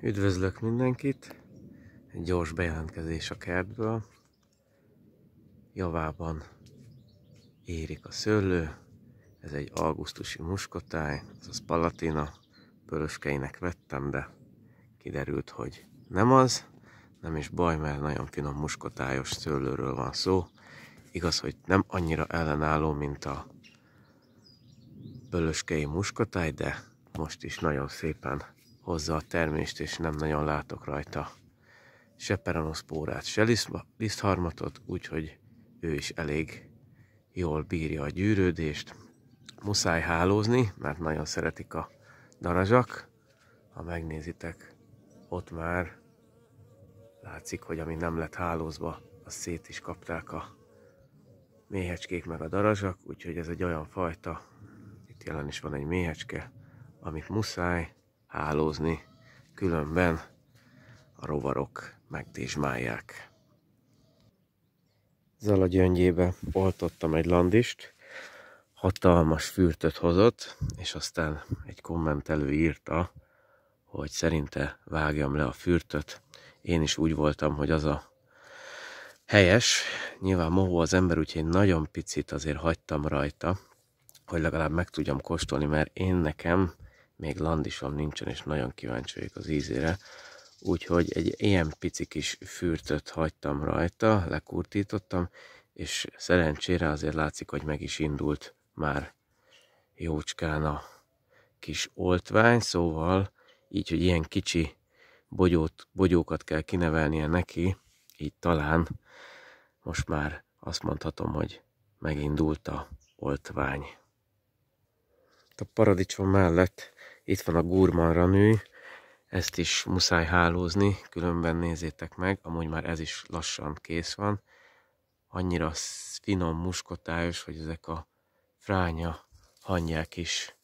Üdvözlök mindenkit! Egy gyors bejelentkezés a kertből. Javában érik a szőlő. Ez egy augusztusi muskotáj, azaz palatina. Pöröskeinek vettem, de kiderült, hogy nem az. Nem is baj, mert nagyon finom muskotályos szőlőről van szó. Igaz, hogy nem annyira ellenálló, mint a pöröskei muskotáj, de most is nagyon szépen hozza a termést, és nem nagyon látok rajta se peranoszpórát, se lisztharmatot, úgyhogy ő is elég jól bírja a gyűrődést. Muszáj hálózni, mert nagyon szeretik a darazsak. Ha megnézitek, ott már látszik, hogy ami nem lett hálózva, az szét is kapták a méhecskék meg a darazsak, úgyhogy ez egy olyan fajta, itt jelen is van egy méhecske, amit muszáj hálózni, különben a rovarok megdizsmálják. Zala gyöngyébe oltottam egy landist, hatalmas fürtöt hozott, és aztán egy kommentelő írta, hogy szerinte vágjam le a fürtöt. Én is úgy voltam, hogy az a helyes, nyilván mohó az ember, úgyhogy én nagyon picit azért hagytam rajta, hogy legalább meg tudjam kóstolni, mert én nekem még landisom nincsen, és nagyon kíváncsi vagyok az ízére. Úgyhogy egy ilyen pici kis fürtöt hagytam rajta, lekurtítottam, és szerencsére azért látszik, hogy meg is indult már jócskán a kis oltvány, szóval így, hogy ilyen kicsi bogyót, bogyókat kell kinevelnie neki, így talán most már azt mondhatom, hogy megindult a oltvány. A paradicsom mellett itt van a gurman ranű, ezt is muszáj hálózni, különben nézzétek meg, amúgy már ez is lassan kész van. Annyira finom, muskotályos, hogy ezek a fránya hangyák is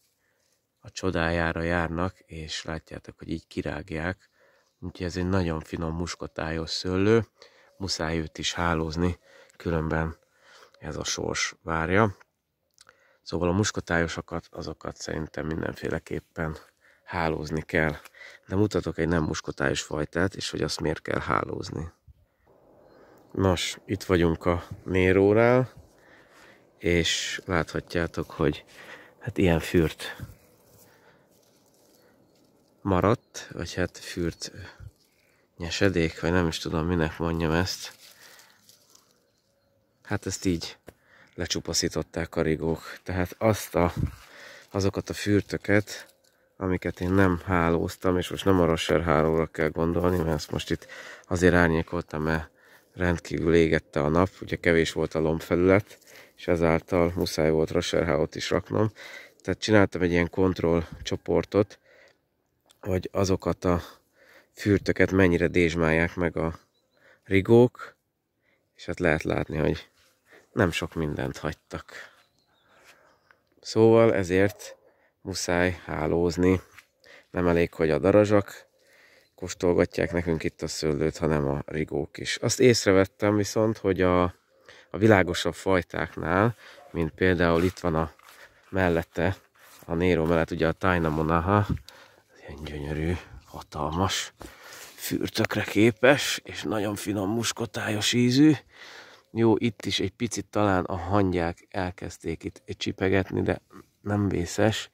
a csodájára járnak, és látjátok, hogy így kirágják. Úgyhogy ez egy nagyon finom muskotályos szőlő, muszáj őt is hálózni, különben ez a sors várja. Szóval a muskotályosokat, azokat szerintem mindenféleképpen hálózni kell. De mutatok egy nem muskotályos fajtát, és hogy azt miért kell hálózni. Nos, itt vagyunk a Nérórál, és láthatjátok, hogy hát ilyen fürt maradt, vagy hát fürt nyesedék, vagy nem is tudom, minek mondjam ezt. Hát ezt így lecsupaszították a rigók. Tehát azt a, azokat a fürtöket, amiket én nem hálóztam, és most nem a Rosser hálóra kell gondolni, mert ezt most itt azért árnyékoltam, mert rendkívül égette a nap, ugye kevés volt a lombfelület, és ezáltal muszáj volt Rosser hálót is raknom. Tehát csináltam egy ilyen kontroll csoportot, hogy azokat a fürtöket mennyire dézsmálják meg a rigók, és hát lehet látni, hogy nem sok mindent hagytak. Szóval ezért muszáj hálózni. Nem elég, hogy a darazsak kóstolgatják nekünk itt a szőlőt, hanem a rigók is. Azt észrevettem viszont, hogy a, a világosabb fajtáknál, mint például itt van a mellette, a Nero mellett ugye a Taina Monaha, ilyen gyönyörű, hatalmas, fürtökre képes, és nagyon finom muskotályos ízű, jó, itt is egy picit talán a hangyák elkezdték itt csipegetni, de nem vészes,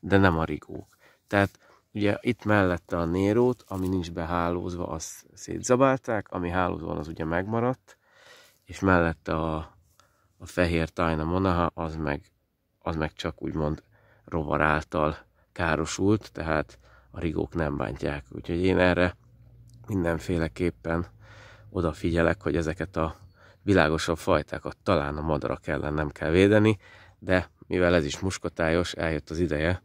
de nem a rigók. Tehát ugye itt mellette a nérót, ami nincs behálózva, azt szétzabálták, ami hálózva van, az ugye megmaradt, és mellette a, a fehér tájna monaha, az meg, az meg csak úgymond rovar által károsult, tehát a rigók nem bántják. Úgyhogy én erre mindenféleképpen odafigyelek, hogy ezeket a világosabb fajtákat talán a madarak ellen nem kell védeni, de mivel ez is muskotályos, eljött az ideje,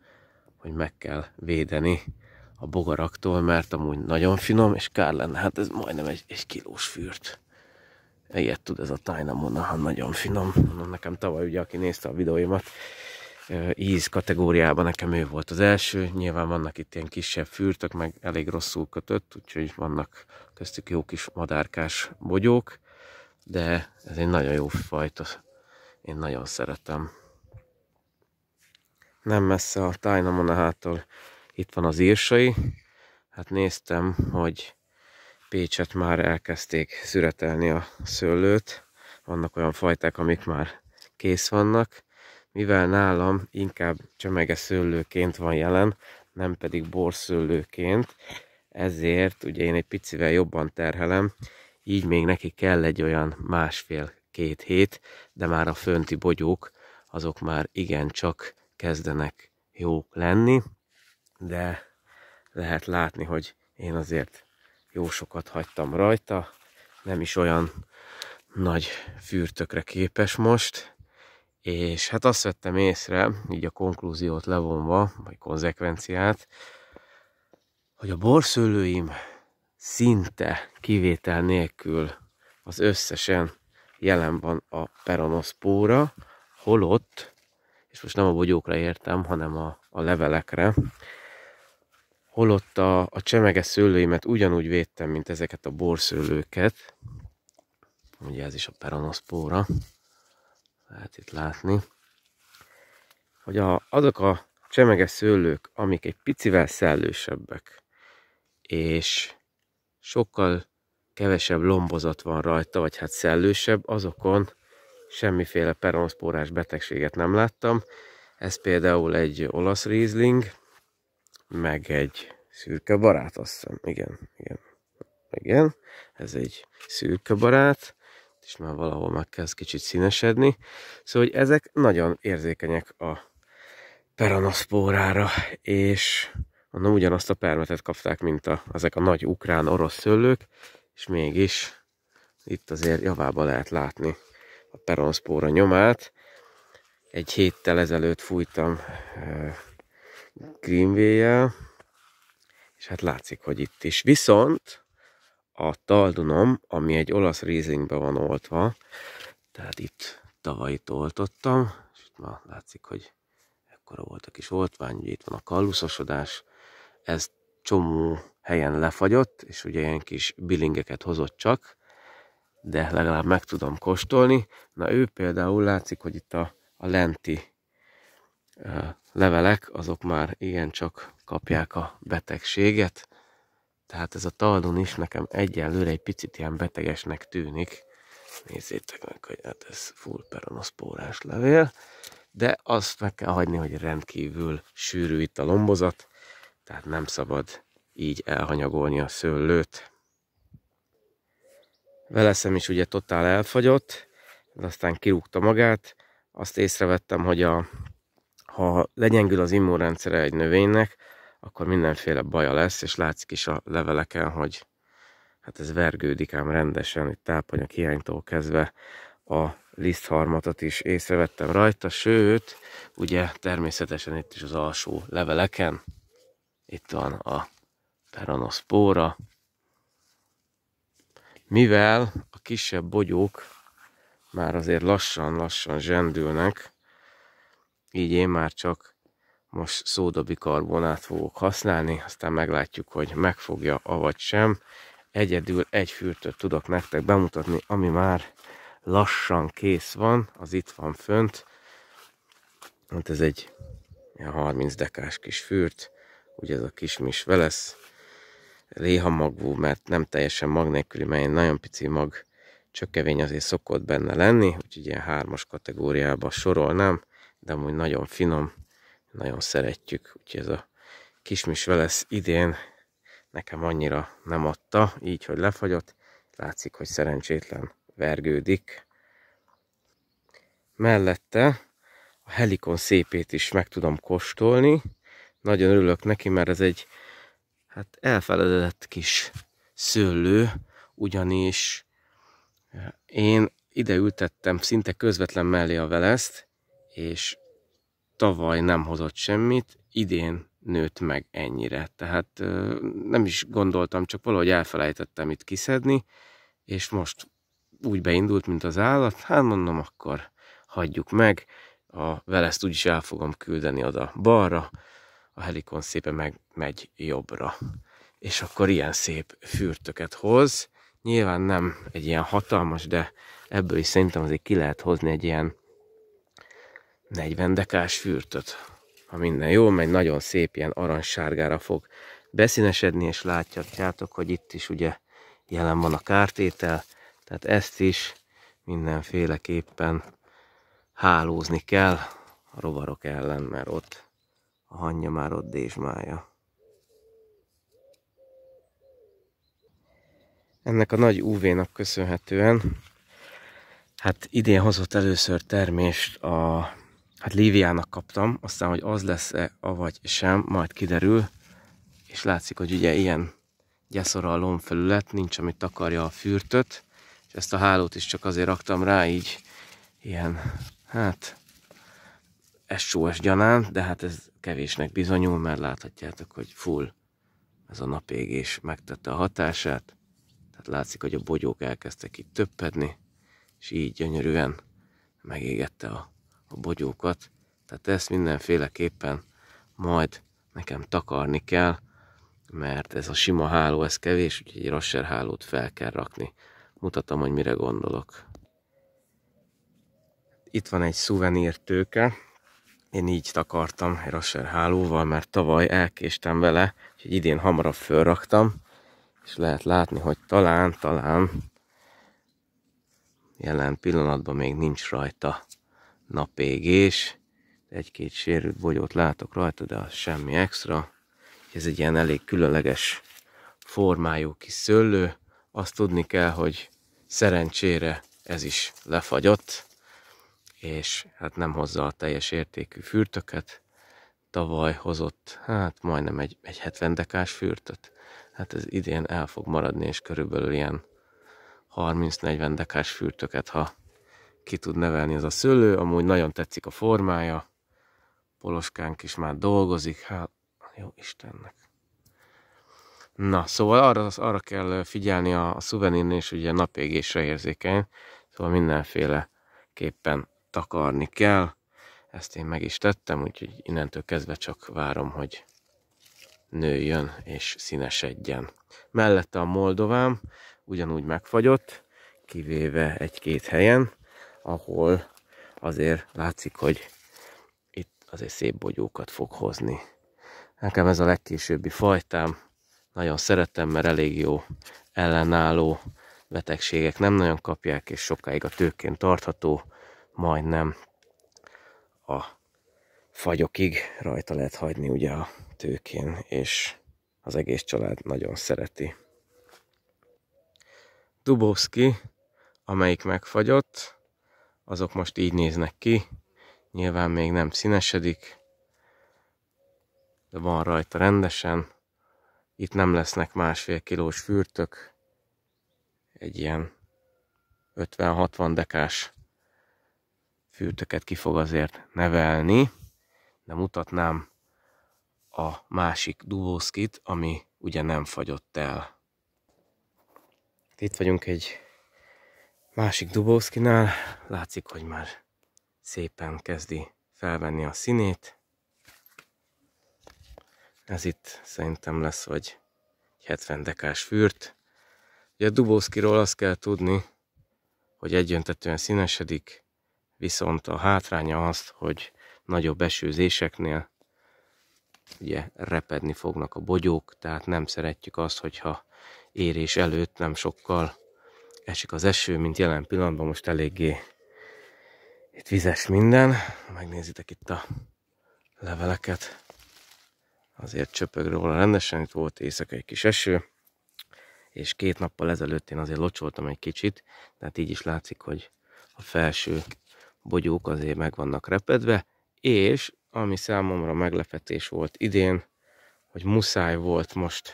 hogy meg kell védeni a bogaraktól, mert amúgy nagyon finom, és kár lenne, hát ez majdnem egy, egy kilós fűrt. Ilyet tud ez a Tyna ha nagyon finom. Mondom, nekem tavaly ugye, aki nézte a videóimat, íz kategóriában nekem ő volt az első. Nyilván vannak itt ilyen kisebb fűrtök, meg elég rosszul kötött, úgyhogy vannak köztük jó kis madárkás bogyók de ez egy nagyon jó fajta, én nagyon szeretem. Nem messze a Tájnamonahától itt van az írsai, hát néztem, hogy Pécset már elkezdték szüretelni a szőlőt, vannak olyan fajták, amik már kész vannak, mivel nálam inkább csömege szőlőként van jelen, nem pedig borszőlőként, ezért ugye én egy picivel jobban terhelem, így még neki kell egy olyan másfél-két hét, de már a fönti bogyók azok már igencsak kezdenek jók lenni, de lehet látni, hogy én azért jó sokat hagytam rajta, nem is olyan nagy fürtökre képes most, és hát azt vettem észre, így a konklúziót levonva, vagy konzekvenciát, hogy a borszőlőim szinte kivétel nélkül az összesen jelen van a peronoszpóra, holott, és most nem a bogyókra értem, hanem a, a levelekre, holott a, a csemege szőlőimet ugyanúgy védtem, mint ezeket a borszőlőket, ugye ez is a peronoszpóra, lehet itt látni, hogy a, azok a csemege szőlők, amik egy picivel szellősebbek, és sokkal kevesebb lombozat van rajta, vagy hát szellősebb, azokon semmiféle peronszpórás betegséget nem láttam. Ez például egy olasz rizling, meg egy szürke barát, azt hiszem. Igen, igen, igen. Ez egy szürke barát, és már valahol meg kezd kicsit színesedni. Szóval, hogy ezek nagyon érzékenyek a peronoszpórára, és Onnan ugyanazt a permetet kapták, mint a, ezek a nagy ukrán-orosz szőlők, és mégis itt azért javába lehet látni a peronszpóra nyomát. Egy héttel ezelőtt fújtam e, greenway és hát látszik, hogy itt is. Viszont a taldunom, ami egy olasz rizingbe van oltva, tehát itt tavaly toltottam, és itt már látszik, hogy ekkora volt a kis oltvány, ugye itt van a kalluszosodás, ez csomó helyen lefagyott, és ugye ilyen kis bilingeket hozott csak, de legalább meg tudom kóstolni. Na ő például látszik, hogy itt a, a lenti levelek, azok már igencsak kapják a betegséget, tehát ez a taldon is nekem egyelőre egy picit ilyen betegesnek tűnik. Nézzétek meg, hogy hát ez full peronoszpórás levél, de azt meg kell hagyni, hogy rendkívül sűrű itt a lombozat, tehát nem szabad így elhanyagolni a szőlőt. Veleszem is ugye totál elfagyott, de aztán kirúgta magát. Azt észrevettem, hogy a, ha legyengül az immunrendszere egy növénynek, akkor mindenféle baja lesz, és látszik is a leveleken, hogy hát ez vergődik ám rendesen, itt tápanyag hiánytól kezdve a lisztharmatot is észrevettem rajta, sőt, ugye természetesen itt is az alsó leveleken. Itt van a Teranospora. Mivel a kisebb bogyók már azért lassan-lassan zsendülnek, így én már csak most szódabikarbonát fogok használni, aztán meglátjuk, hogy megfogja, avagy sem. Egyedül egy fürtöt tudok nektek bemutatni, ami már lassan kész van, az itt van fönt. Hát ez egy 30 dekás kis fürt, ugye ez a kismis velesz, léha magvú, mert nem teljesen mag nélküli, mert egy nagyon pici mag csökkevény azért szokott benne lenni, úgyhogy ilyen hármas kategóriába sorolnám, de amúgy nagyon finom, nagyon szeretjük, úgyhogy ez a kismis velesz idén nekem annyira nem adta, így, hogy lefagyott, látszik, hogy szerencsétlen vergődik. Mellette a helikon szépét is meg tudom kóstolni, nagyon örülök neki, mert ez egy hát elfeledett kis szőlő, ugyanis én ide ültettem szinte közvetlen mellé a veleszt, és tavaly nem hozott semmit, idén nőtt meg ennyire. Tehát nem is gondoltam, csak valahogy elfelejtettem itt kiszedni, és most úgy beindult, mint az állat, hát mondom, akkor hagyjuk meg, a veleszt úgyis el fogom küldeni oda balra, a helikon szépen megy jobbra. És akkor ilyen szép fürtöket hoz. Nyilván nem egy ilyen hatalmas, de ebből is szerintem azért ki lehet hozni egy ilyen 40 dekás fürtöt. Ha minden jó, megy, nagyon szép ilyen aranysárgára fog beszínesedni, és látjátok, hogy itt is ugye jelen van a kártétel, tehát ezt is mindenféleképpen hálózni kell a rovarok ellen, mert ott a hangja már ott dézsmája. Ennek a nagy UV-nak köszönhetően, hát idén hozott először termést a hát Líviának kaptam, aztán, hogy az lesz-e, avagy sem, majd kiderül, és látszik, hogy ugye ilyen gyeszora a lombfelület, nincs, amit takarja a fürtöt, és ezt a hálót is csak azért raktam rá, így ilyen, hát SOS gyanán, de hát ez kevésnek bizonyul, mert láthatjátok, hogy full ez a napégés megtette a hatását, tehát látszik, hogy a bogyók elkezdtek itt töppedni, és így gyönyörűen megégette a, a bogyókat, tehát ezt mindenféleképpen majd nekem takarni kell, mert ez a sima háló, ez kevés, úgyhogy egy rasser hálót fel kell rakni. Mutatom, hogy mire gondolok. Itt van egy szuvenír tőke, én így takartam rasser hálóval, mert tavaly elkéstem vele, hogy idén hamarabb fölraktam, és lehet látni, hogy talán, talán jelen pillanatban még nincs rajta napégés. Egy-két sérült bogyót látok rajta, de az semmi extra. Ez egy ilyen elég különleges formájú kis szőlő. Azt tudni kell, hogy szerencsére ez is lefagyott és hát nem hozza a teljes értékű fürtöket. Tavaly hozott, hát majdnem egy, egy 70 dekás fürtöt. Hát ez idén el fog maradni, és körülbelül ilyen 30-40 dekás fürtöket, ha ki tud nevelni ez a szőlő. Amúgy nagyon tetszik a formája. Poloskánk is már dolgozik, hát jó Istennek. Na, szóval arra, arra kell figyelni a, a szuvenírnél, és ugye napégésre érzékeny, szóval mindenféleképpen takarni kell. Ezt én meg is tettem, úgyhogy innentől kezdve csak várom, hogy nőjön és színesedjen. Mellette a moldovám ugyanúgy megfagyott, kivéve egy-két helyen, ahol azért látszik, hogy itt azért szép bogyókat fog hozni. Nekem ez a legkésőbbi fajtám, nagyon szeretem, mert elég jó ellenálló betegségek nem nagyon kapják, és sokáig a tőkén tartható, majdnem a fagyokig rajta lehet hagyni ugye a tőkén, és az egész család nagyon szereti. Dubowski, amelyik megfagyott, azok most így néznek ki, nyilván még nem színesedik, de van rajta rendesen. Itt nem lesznek másfél kilós fürtök, egy ilyen 50-60 dekás fűtöket ki fog azért nevelni, de mutatnám a másik dubószkit, ami ugye nem fagyott el. Itt vagyunk egy másik dubószkinál, látszik, hogy már szépen kezdi felvenni a színét. Ez itt szerintem lesz vagy 70 dekás fűrt. Ugye a dubószkiról azt kell tudni, hogy egyöntetően színesedik, viszont a hátránya az, hogy nagyobb esőzéseknél ugye repedni fognak a bogyók, tehát nem szeretjük azt, hogyha érés előtt nem sokkal esik az eső, mint jelen pillanatban most eléggé itt vizes minden. Megnézitek itt a leveleket. Azért csöpög róla rendesen, itt volt éjszaka egy kis eső, és két nappal ezelőtt én azért locsoltam egy kicsit, tehát így is látszik, hogy a felső bogyók azért meg vannak repedve, és ami számomra meglepetés volt idén, hogy muszáj volt most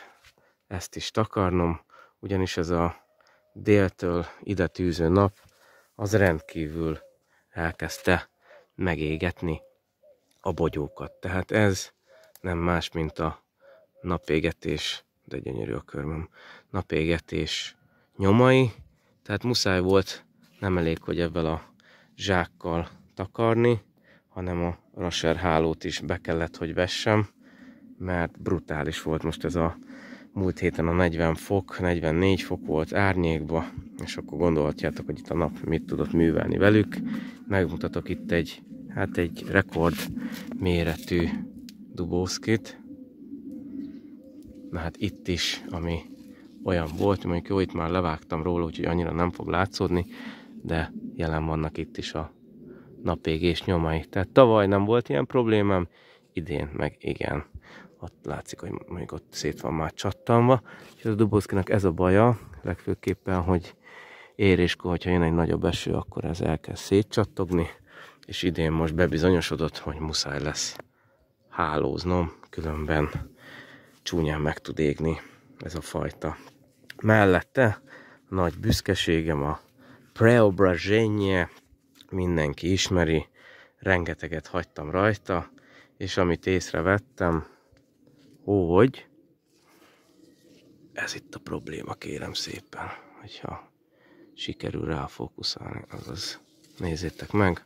ezt is takarnom, ugyanis ez a déltől ide tűző nap, az rendkívül elkezdte megégetni a bogyókat. Tehát ez nem más, mint a napégetés, de gyönyörű a körmöm, napégetés nyomai, tehát muszáj volt, nem elég, hogy ebből a zsákkal takarni, hanem a raser hálót is be kellett, hogy vessem, mert brutális volt most ez a múlt héten a 40 fok, 44 fok volt árnyékba, és akkor gondolhatjátok, hogy itt a nap mit tudott művelni velük. Megmutatok itt egy, hát egy rekord méretű dubószkit. Na hát itt is, ami olyan volt, mondjuk jó, itt már levágtam róla, úgyhogy annyira nem fog látszódni, de jelen vannak itt is a napégés nyomai. Tehát tavaly nem volt ilyen problémám, idén meg igen. Ott látszik, hogy mondjuk ott szét van már csattanva. És a dobozkinak ez a baja, legfőképpen, hogy éréskor, hogyha jön egy nagyobb eső, akkor ez elkezd szétcsattogni, és idén most bebizonyosodott, hogy muszáj lesz hálóznom, különben csúnyán meg tud égni ez a fajta. Mellette nagy büszkeségem a preobrazsénye, mindenki ismeri, rengeteget hagytam rajta, és amit észrevettem, hogy ez itt a probléma, kérem szépen, hogyha sikerül rá fókuszálni, azaz nézzétek meg.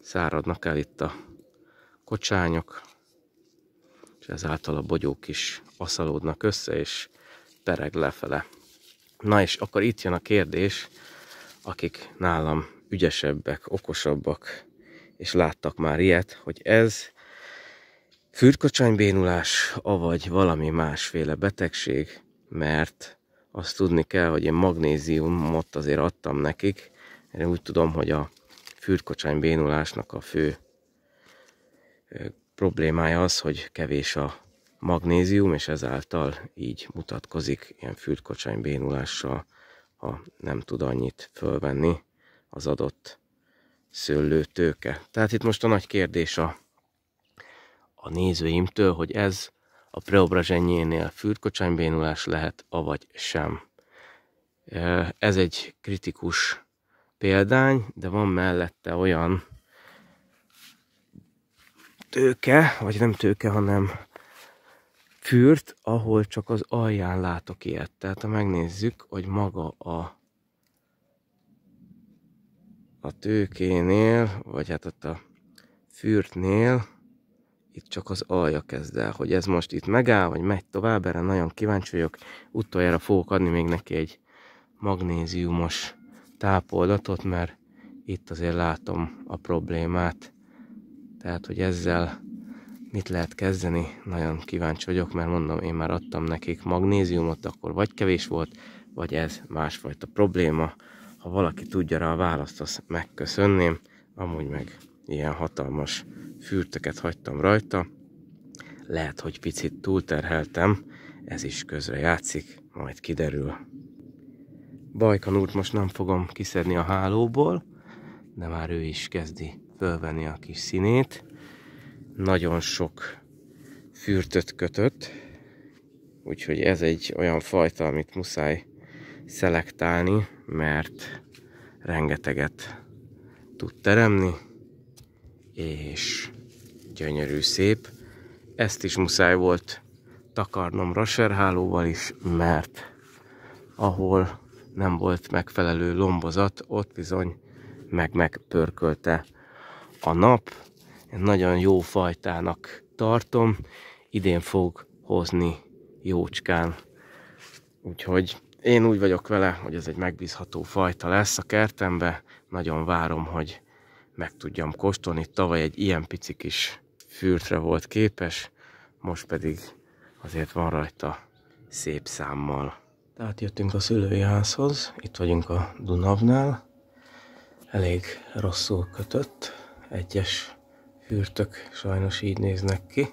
Száradnak el itt a kocsányok, és ezáltal a bogyók is faszalódnak össze, és pereg lefele. Na és akkor itt jön a kérdés, akik nálam ügyesebbek, okosabbak, és láttak már ilyet, hogy ez fürkocsanybénulás, avagy valami másféle betegség, mert azt tudni kell, hogy én magnéziumot azért adtam nekik, én úgy tudom, hogy a fürkocsanybénulásnak a fő problémája az, hogy kevés a magnézium, és ezáltal így mutatkozik ilyen fürdkocsány bénulással, ha nem tud annyit fölvenni az adott szőlőtőke. Tehát itt most a nagy kérdés a, a nézőimtől, hogy ez a preobrazsenyénél bénulás lehet, avagy sem. Ez egy kritikus példány, de van mellette olyan tőke, vagy nem tőke, hanem fürt, ahol csak az alján látok ilyet. Tehát ha megnézzük, hogy maga a a tőkénél, vagy hát ott a fürtnél, itt csak az alja kezd el, hogy ez most itt megáll, vagy megy tovább, erre nagyon kíváncsi vagyok. Utoljára fogok adni még neki egy magnéziumos tápoldatot, mert itt azért látom a problémát. Tehát, hogy ezzel mit lehet kezdeni, nagyon kíváncsi vagyok, mert mondom, én már adtam nekik magnéziumot, akkor vagy kevés volt, vagy ez másfajta probléma. Ha valaki tudja rá a választ, azt megköszönném. Amúgy meg ilyen hatalmas fürtöket hagytam rajta. Lehet, hogy picit túlterheltem, ez is közre játszik, majd kiderül. Bajkanút most nem fogom kiszedni a hálóból, de már ő is kezdi fölvenni a kis színét nagyon sok fürtöt kötött, úgyhogy ez egy olyan fajta, amit muszáj szelektálni, mert rengeteget tud teremni, és gyönyörű szép. Ezt is muszáj volt takarnom raserhálóval is, mert ahol nem volt megfelelő lombozat, ott bizony meg megpörkölte a nap, nagyon jó fajtának tartom. Idén fog hozni jócskán. Úgyhogy én úgy vagyok vele, hogy ez egy megbízható fajta lesz a kertembe. Nagyon várom, hogy meg tudjam kóstolni. Tavaly egy ilyen pici kis fürtre volt képes, most pedig azért van rajta szép számmal. Tehát jöttünk a szülői házhoz, itt vagyunk a Dunavnál. Elég rosszul kötött, egyes űrtök sajnos így néznek ki,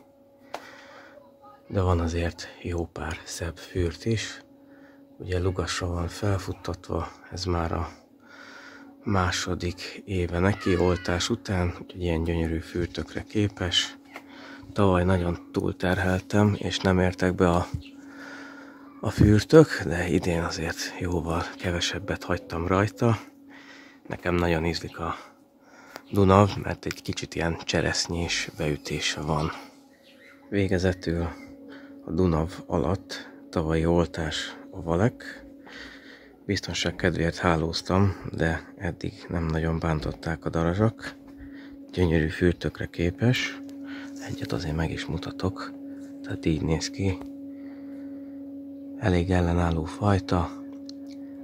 de van azért jó pár szebb fürt is. Ugye lugasra van felfuttatva, ez már a második éve neki oltás után, úgyhogy ilyen gyönyörű fürtökre képes. Tavaly nagyon túlterheltem, és nem értek be a, a fürtök, de idén azért jóval kevesebbet hagytam rajta. Nekem nagyon ízlik a Duna, mert egy kicsit ilyen cseresznyés beütés van. Végezetül a Dunav alatt tavalyi oltás a Valek. Biztonság kedvéért hálóztam, de eddig nem nagyon bántották a darazsak. Gyönyörű fürtökre képes. Egyet azért meg is mutatok. Tehát így néz ki. Elég ellenálló fajta,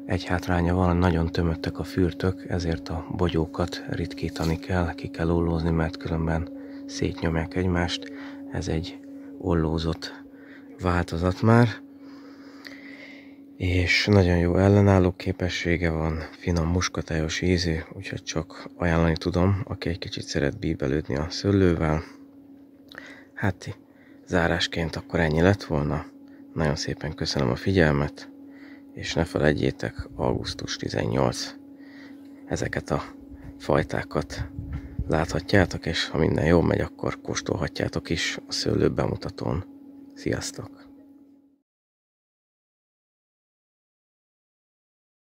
egy hátránya van, nagyon tömöttek a fürtök, ezért a bogyókat ritkítani kell, ki kell ollózni, mert különben szétnyomják egymást. Ez egy ollózott változat már. És nagyon jó ellenálló képessége van, finom muskatályos ízű, úgyhogy csak ajánlani tudom, aki egy kicsit szeret bíbelődni a szőlővel. Hát zárásként akkor ennyi lett volna. Nagyon szépen köszönöm a figyelmet és ne felejtjétek, augusztus 18. Ezeket a fajtákat láthatjátok, és ha minden jól megy, akkor kóstolhatjátok is a szőlő bemutatón. Sziasztok!